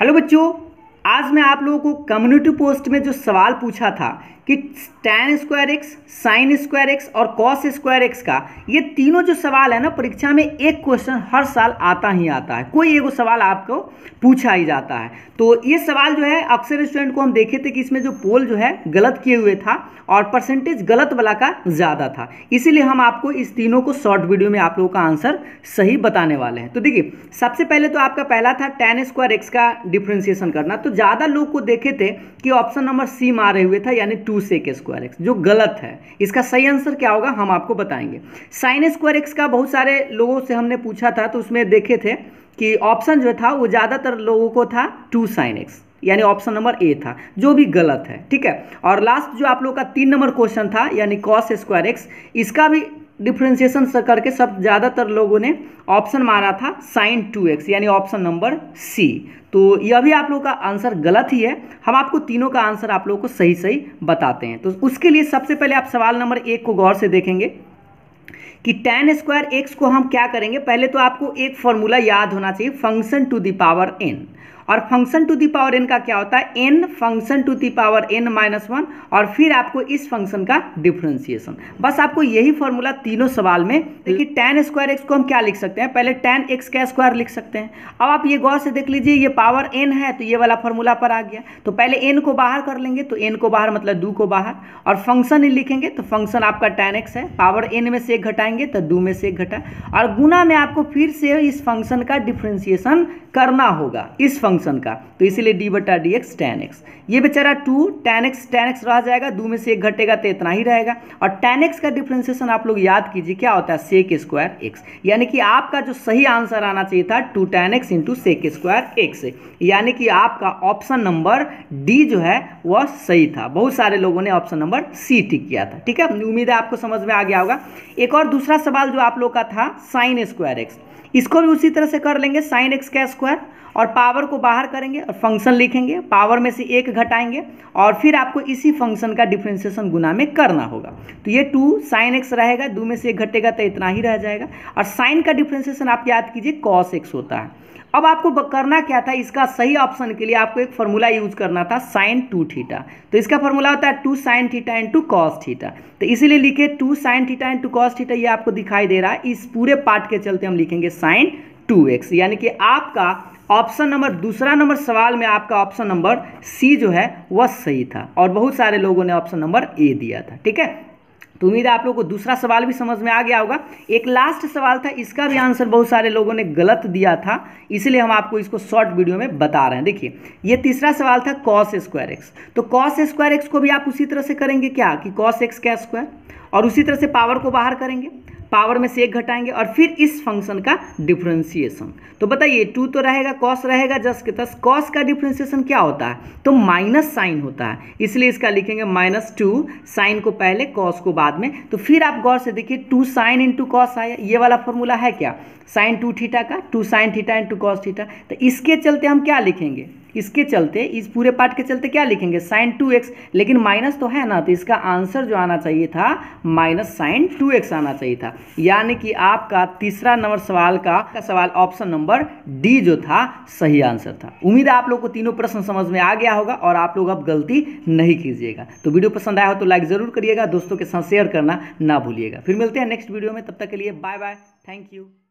hello बच्चों आज मैं आप लोगों को कम्युनिटी पोस्ट में जो सवाल पूछा था कि tan square X sine square X और कॉस स्क्वायर एक्स का ये तीनों जो सवाल है ना परीक्षा में एक क्वेश्चन हर साल आता ही आता है कोई एगो सवाल आपको पूछा ही जाता है तो ये सवाल जो है अक्सर स्टूडेंट को हम देखे थे कि इसमें जो पोल जो है गलत किए हुए था और परसेंटेज गलत वाला का ज़्यादा था इसीलिए हम आपको इस तीनों को शॉर्ट वीडियो में आप लोगों का आंसर सही बताने वाले हैं तो देखिए सबसे पहले तो आपका पहला था टेन स्क्वायर एक्स का डिफ्रेंसिएशन करना तो ज़्यादा लोग को देखे थे कि ऑप्शन नंबर सी मारे हुए था यानी two two sec square X जो गलत है इसका सही आंसर क्या होगा हम आपको बताएंगे साइन स्क्वायर एक्स का बहुत सारे लोगों से हमने पूछा था तो उसमें देखे थे कि ऑप्शन जो था वो ज़्यादातर लोगों को था टू साइन एक्स यानी ऑप्शन नंबर ए था जो भी गलत है ठीक है और लास्ट जो आप लोगों का तीन नंबर क्वेश्चन था यानी कॉस स्क्वायर एक्स इसका भी डिफ्रेंसिएशन करके सब ज़्यादातर लोगों ने ऑप्शन मारा था साइन टू एक्स यानी ऑप्शन नंबर सी तो यह भी आप लोगों का आंसर गलत ही है हम आपको तीनों का आंसर आप लोगों को सही सही बताते हैं तो उसके लिए सबसे पहले आप सवाल नंबर एक को गौर से देखेंगे कि टेन स्क्वायर एक्स को हम क्या करेंगे पहले तो आपको एक फॉर्मूला याद होना चाहिए function to the power N और function to the power N का क्या होता है N function to the power N minus one और फिर आपको इस फंक्शन का डिफ्रेंसिएशन बस आपको यही फॉर्मूला तीनों सवाल में देखिए टेन स्क्वायर एक्स को हम क्या लिख सकते हैं पहले टेन एक्स का स्क्वायर लिख सकते हैं अब आप ये गौर से देख लीजिए ये पावर एन है तो ये वाला फॉर्मूला पर आ गया तो पहले एन को बाहर कर लेंगे तो एन को बाहर मतलब दो को बाहर और फंक्शन ही लिखेंगे तो फंक्शन आपका टेन एक्स है पावर एन में से एक घटाएंगे तो दो में से एक घटा और गुना में आपको फिर से इस फंक्शन का डिफ्रेंसिएशन करना होगा इस फंक्शन फंक्शन का तो इसीलिए डी बटा डी एक्स टेन एक्स ये बेचारा two tan X tan X रह जाएगा दो में से एक घटेगा तो इतना ही रहेगा और टेन एक्स का डिफ्रेंसिएशन आप लोग याद कीजिए क्या होता है सेक स्क्वायर एक्स यानी कि आपका जो सही आंसर आना चाहिए था two tan X into sec square X यानी कि आपका ऑप्शन नंबर डी जो है वह सही था बहुत सारे लोगों ने ऑप्शन नंबर सी टिक किया था ठीक है उम्मीद है आपको समझ में आ गया होगा एक और दूसरा सवाल जो आप लोग का था साइन स्क्वायर एक्स इसको भी उसी तरह से कर लेंगे साइन एक्स का स्क्वायर और पावर को बाहर करेंगे और फंक्शन लिखेंगे पावर में से एक घटाएंगे और फिर आपको इसी फंक्शन का डिफ्रेंसिएशन गुना में करना होगा तो ये टू साइन एक्स रहेगा दो में से एक घटेगा तो इतना ही रह जाएगा और साइन का डिफ्रेंसिएशन आप याद कीजिए कॉस एक्स होता है अब आपको करना क्या था इसका सही ऑप्शन के लिए आपको एक फॉर्मूला यूज करना था साइन टू थीटा तो इसका फॉर्मूला होता है two sine theta two cos theta तो इसीलिए लिखे two sine theta two cos theta ये आपको दिखाई दे रहा है इस पूरे पार्ट के चलते हम लिखेंगे साइन टू एक्स यानी कि आपका ऑप्शन नंबर दूसरा नंबर सवाल में आपका ऑप्शन नंबर सी जो है वह सही था और बहुत सारे लोगों ने ऑप्शन नंबर ए दिया था ठीक है तो उम्मीद है आप लोगों को दूसरा सवाल भी समझ में आ गया होगा एक लास्ट सवाल था इसका भी आंसर बहुत सारे लोगों ने गलत दिया था इसलिए हम आपको इसको शॉर्ट वीडियो में बता रहे हैं देखिए ये तीसरा सवाल था कॉस स्क्वायर एक्स तो कॉस स्क्वायर एक्स को भी आप उसी तरह से करेंगे क्या कि कॉस एक्स का स्क्वायर और उसी तरह से पावर को बाहर करेंगे पावर में से एक घटाएंगे और फिर इस फंक्शन का डिफ्रेंसिएशन तो बताइए टू तो रहेगा कॉस रहेगा जस के तस कॉस का डिफ्रेंसिएशन क्या होता है तो माइनस साइन होता है इसलिए इसका लिखेंगे माइनस टू साइन को पहले कॉस को बाद में तो फिर आप गौर से देखिए टू साइन इंटू कॉस आया ये वाला फॉर्मूला है क्या साइन टू थीटा का two sine theta into cos theta तो इसके चलते हम क्या लिखेंगे इसके चलते इस पूरे पार्ट के चलते क्या लिखेंगे साइन टू एक्स लेकिन माइनस तो है ना तो इसका आंसर जो आना चाहिए था माइनस साइन टू एक्स आना चाहिए था यानी कि आपका तीसरा नंबर सवाल का, का सवाल ऑप्शन नंबर डी जो था सही आंसर था उम्मीद है आप लोग को तीनों प्रश्न समझ में आ गया होगा और आप लोग अब गलती नहीं कीजिएगा तो वीडियो पसंद आया हो तो लाइक ज़रूर करिएगा दोस्तों के साथ शेयर करना ना भूलिएगा फिर मिलते हैं नेक्स्ट वीडियो में तब तक के लिए बाय बाय थैंक यू